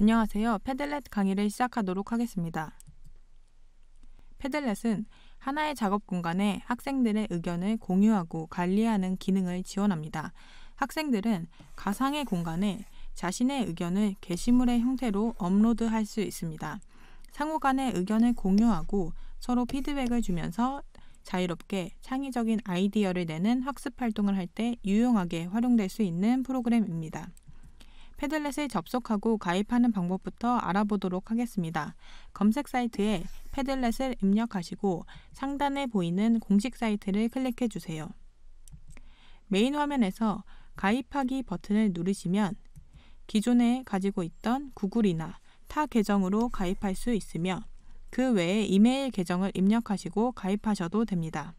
안녕하세요. 패들렛 강의를 시작하도록 하겠습니다. 패들렛은 하나의 작업 공간에 학생들의 의견을 공유하고 관리하는 기능을 지원합니다. 학생들은 가상의 공간에 자신의 의견을 게시물의 형태로 업로드할 수 있습니다. 상호 간의 의견을 공유하고 서로 피드백을 주면서 자유롭게 창의적인 아이디어를 내는 학습 활동을 할 때 유용하게 활용될 수 있는 프로그램입니다. 패들렛에 접속하고 가입하는 방법부터 알아보도록 하겠습니다. 검색 사이트에 패들렛을 입력하시고 상단에 보이는 공식 사이트를 클릭해 주세요. 메인 화면에서 가입하기 버튼을 누르시면 기존에 가지고 있던 구글이나 타 계정으로 가입할 수 있으며 그 외에 이메일 계정을 입력하시고 가입하셔도 됩니다.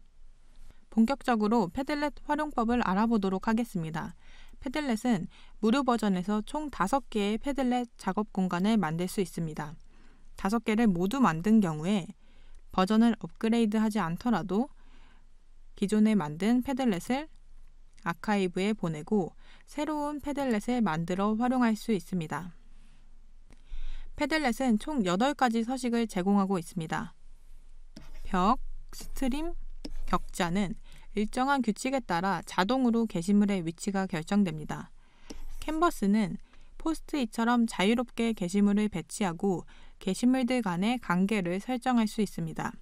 본격적으로 패들렛 활용법을 알아보도록 하겠습니다. 패들렛은 무료 버전에서 총 5개의 패들렛 작업 공간을 만들 수 있습니다. 5개를 모두 만든 경우에 버전을 업그레이드 하지 않더라도 기존에 만든 패들렛을 아카이브에 보내고 새로운 패들렛을 만들어 활용할 수 있습니다. 패들렛은 총 8가지 서식을 제공하고 있습니다. 벽, 스트림, 격자는 일정한 규칙에 따라 자동으로 게시물의 위치가 결정됩니다. 캔버스는 포스트잇처럼 자유롭게 게시물을 배치하고 게시물들 간의 관계를 설정할 수 있습니다.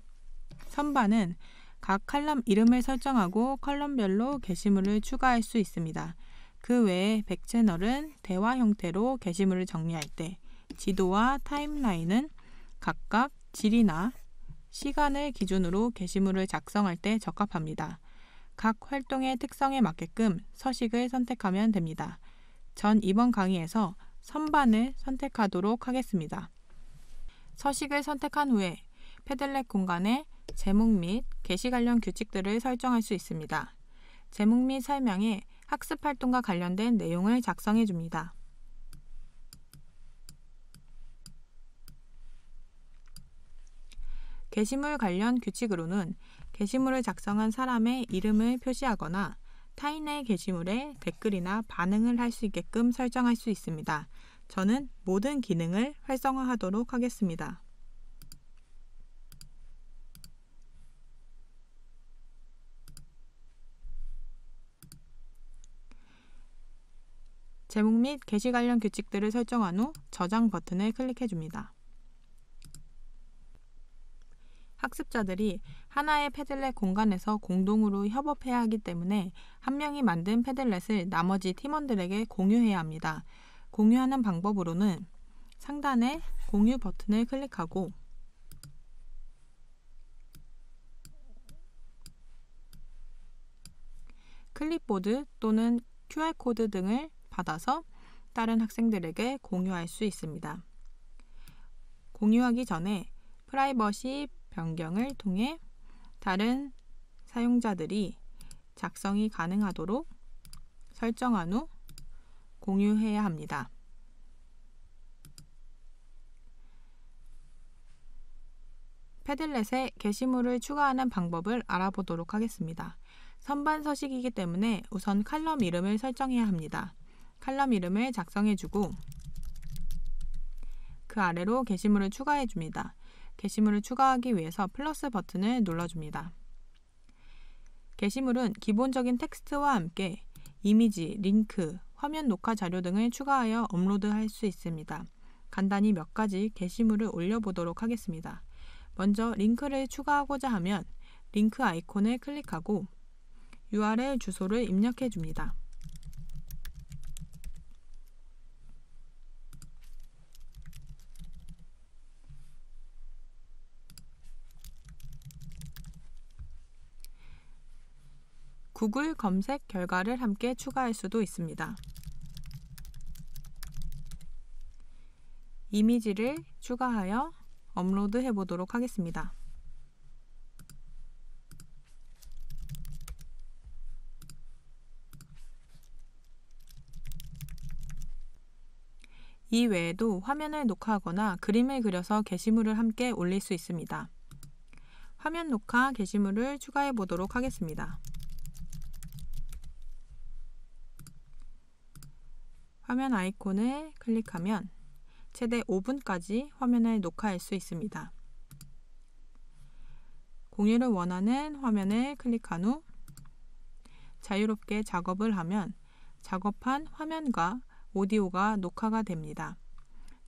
선반은 각 칼럼 이름을 설정하고 칼럼별로 게시물을 추가할 수 있습니다. 그 외에 백채널은 대화 형태로 게시물을 정리할 때, 지도와 타임라인은 각각 질이나 시간을 기준으로 게시물을 작성할 때 적합합니다. 각 활동의 특성에 맞게끔 서식을 선택하면 됩니다. 전 이번 강의에서 선반을 선택하도록 하겠습니다. 서식을 선택한 후에 패들렛 공간에 제목 및 게시 관련 규칙들을 설정할 수 있습니다. 제목 및 설명에 학습 활동과 관련된 내용을 작성해 줍니다. 게시물 관련 규칙으로는 게시물을 작성한 사람의 이름을 표시하거나 타인의 게시물에 댓글이나 반응을 할 수 있게끔 설정할 수 있습니다. 저는 모든 기능을 활성화하도록 하겠습니다. 제목 및 게시 관련 규칙들을 설정한 후 저장 버튼을 클릭해 줍니다. 학습자들이 하나의 패들렛 공간에서 공동으로 협업해야 하기 때문에 한 명이 만든 패들렛을 나머지 팀원들에게 공유해야 합니다. 공유하는 방법으로는 상단의 공유 버튼을 클릭하고 클립보드 또는 QR코드 등을 받아서 다른 학생들에게 공유할 수 있습니다. 공유하기 전에 프라이버시 변경을 통해 다른 사용자들이 작성이 가능하도록 설정한 후 공유해야 합니다. 패들렛에 게시물을 추가하는 방법을 알아보도록 하겠습니다. 선반 서식이기 때문에 우선 칼럼 이름을 설정해야 합니다. 칼럼 이름을 작성해주고 그 아래로 게시물을 추가해줍니다. 게시물을 추가하기 위해서 플러스 버튼을 눌러줍니다. 게시물은 기본적인 텍스트와 함께 이미지, 링크, 화면 녹화 자료 등을 추가하여 업로드할 수 있습니다. 간단히 몇 가지 게시물을 올려보도록 하겠습니다. 먼저 링크를 추가하고자 하면 링크 아이콘을 클릭하고 URL 주소를 입력해 줍니다. 구글 검색 결과를 함께 추가할 수도 있습니다. 이미지를 추가하여 업로드 해보도록 하겠습니다. 이 외에도 화면을 녹화하거나 그림을 그려서 게시물을 함께 올릴 수 있습니다. 화면 녹화 게시물을 추가해 보도록 하겠습니다. 화면 아이콘을 클릭하면 최대 5분까지 화면을 녹화할 수 있습니다. 공유를 원하는 화면을 클릭한 후 자유롭게 작업을 하면 작업한 화면과 오디오가 녹화가 됩니다.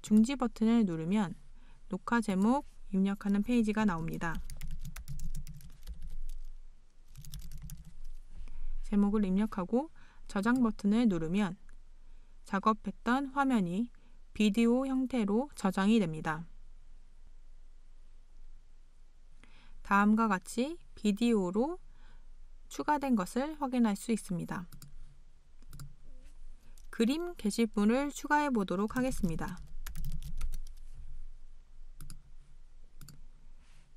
중지 버튼을 누르면 녹화 제목 입력하는 페이지가 나옵니다. 제목을 입력하고 저장 버튼을 누르면 작업했던 화면이 비디오 형태로 저장이 됩니다. 다음과 같이 비디오로 추가된 것을 확인할 수 있습니다. 그림 게시물을 추가해 보도록 하겠습니다.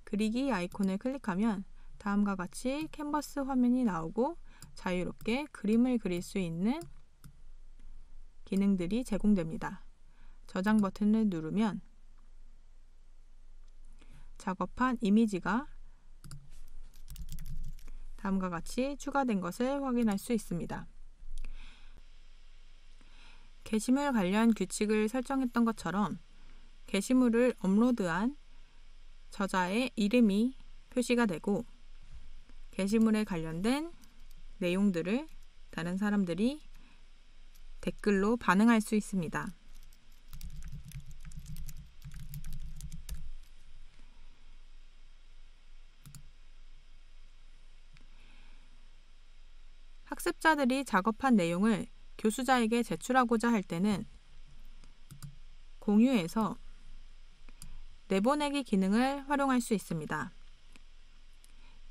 그리기 아이콘을 클릭하면 다음과 같이 캔버스 화면이 나오고 자유롭게 그림을 그릴 수 있는 기능들이 제공됩니다. 저장 버튼을 누르면 작업한 이미지가 다음과 같이 추가된 것을 확인할 수 있습니다. 게시물 관련 규칙을 설정했던 것처럼 게시물을 업로드한 저자의 이름이 표시가 되고 게시물에 관련된 내용들을 다른 사람들이 댓글로 반응할 수 있습니다. 학습자들이 작업한 내용을 교수자에게 제출하고자 할 때는 공유에서 내보내기 기능을 활용할 수 있습니다.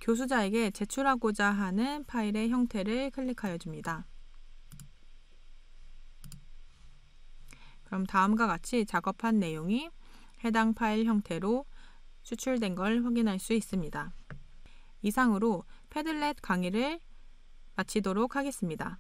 교수자에게 제출하고자 하는 파일의 형태를 클릭하여 줍니다. 그럼 다음과 같이 작업한 내용이 해당 파일 형태로 추출된 걸 확인할 수 있습니다. 이상으로 패들렛 강의를 마치도록 하겠습니다.